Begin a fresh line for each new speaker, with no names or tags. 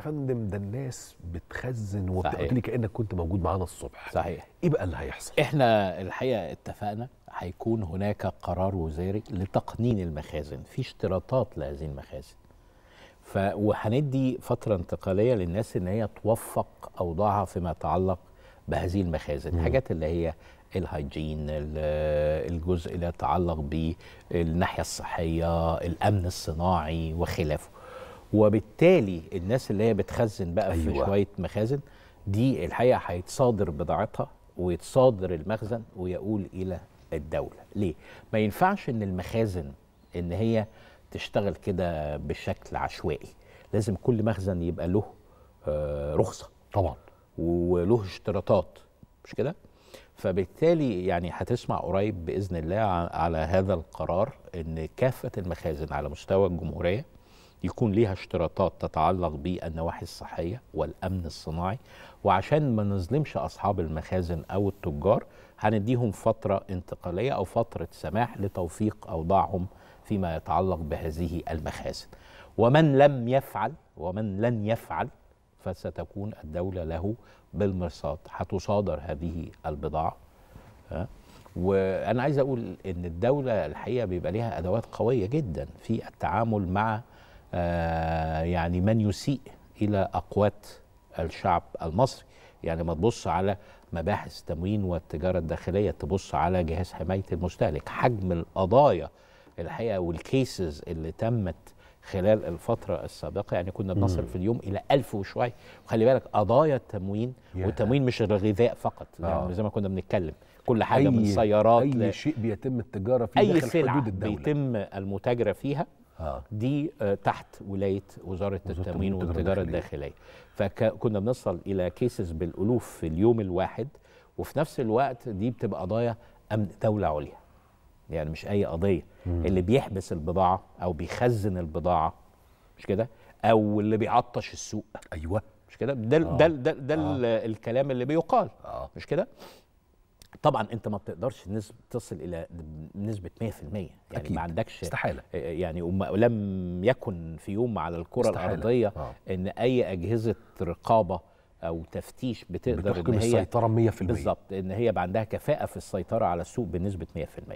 فندم ده الناس بتخزن وبتقول لي كانك كنت موجود معانا الصبح صحيح ايه بقى اللي هيحصل احنا الحقيقه اتفقنا هيكون هناك قرار وزاري لتقنين المخازن في اشتراطات لهذه المخازن ف وهندي فتره انتقاليه للناس ان هي توفق اوضاعها فيما يتعلق بهذه المخازن الحاجات اللي هي الهيجين الجزء اللي يتعلق بالناحيه الصحيه الامن الصناعي وخلافه وبالتالي الناس اللي هي بتخزن بقى أيوة. في شويه مخازن دي الحقيقه هيتصادر بضاعتها ويتصادر المخزن ويقول الى الدوله ليه ما ينفعش ان المخازن ان هي تشتغل كده بشكل عشوائي لازم كل مخزن يبقى له آه، رخصه طبعا وله اشتراطات مش كده فبالتالي يعني هتسمع قريب باذن الله على هذا القرار ان كافه المخازن على مستوى الجمهوريه يكون ليها اشتراطات تتعلق بالنواحي الصحيه والامن الصناعي وعشان ما نظلمش اصحاب المخازن او التجار هنديهم فتره انتقاليه او فتره سماح لتوفيق اوضاعهم فيما يتعلق بهذه المخازن ومن لم يفعل ومن لن يفعل فستكون الدولة له بالمرصاد هتصادر هذه البضاعة وأنا عايز أقول إن الدولة الحقيقة بيبقى ليها أدوات قوية جدا في التعامل مع آه، يعني من يسيء الى اقوات الشعب المصري يعني ما تبص على مباحث التموين والتجاره الداخليه تبص على جهاز حمايه المستهلك حجم القضايا الحقيقه والكيسز اللي تمت خلال الفترة السابقة يعني كنا بنصل في اليوم إلى ألف وشوية وخلي بالك قضايا التموين والتموين مش الغذاء فقط يعني آه. يعني زي ما كنا بنتكلم كل حاجة أي من سيارات أي شيء بيتم التجارة فيه أي داخل سلعة حدود الدولة. بيتم المتاجرة فيها آه. دي آه، تحت ولايه وزاره التموين والتجاره الداخليه فكنا بنصل الى كيسز بالالوف في اليوم الواحد وفي نفس الوقت دي بتبقى قضايا امن دوله عليا يعني مش اي قضيه مم. اللي بيحبس البضاعه او بيخزن البضاعه مش كده او اللي بيعطش السوق ايوه مش كده ده آه. ده ده, ده آه. الكلام اللي بيقال آه. مش كده طبعا انت ما بتقدرش تصل الى نسبه 100% يعني أكيد. ما عندكش استحاله يعني ولم يكن في يوم على الكره استحالة. الارضيه آه. ان اي اجهزه رقابه او تفتيش بتقدر ان هي السيطره 100% بالظبط ان هي عندها كفاءه في السيطره على السوق بنسبه 100%